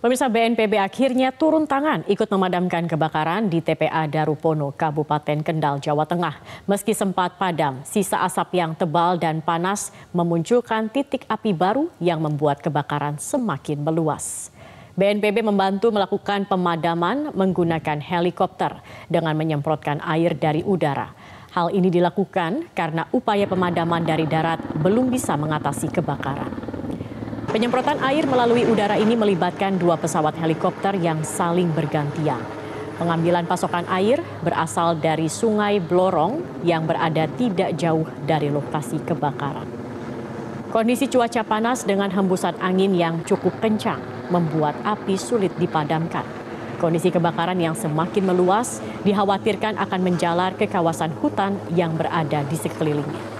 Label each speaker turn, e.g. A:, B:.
A: Pemirsa BNPB akhirnya turun tangan ikut memadamkan kebakaran di TPA Darupono, Kabupaten Kendal, Jawa Tengah. Meski sempat padam, sisa asap yang tebal dan panas memunculkan titik api baru yang membuat kebakaran semakin meluas. BNPB membantu melakukan pemadaman menggunakan helikopter dengan menyemprotkan air dari udara. Hal ini dilakukan karena upaya pemadaman dari darat belum bisa mengatasi kebakaran. Penyemprotan air melalui udara ini melibatkan dua pesawat helikopter yang saling bergantian. Pengambilan pasokan air berasal dari Sungai Blorong yang berada tidak jauh dari lokasi kebakaran. Kondisi cuaca panas dengan hembusan angin yang cukup kencang membuat api sulit dipadamkan. Kondisi kebakaran yang semakin meluas dikhawatirkan akan menjalar ke kawasan hutan yang berada di sekelilingnya.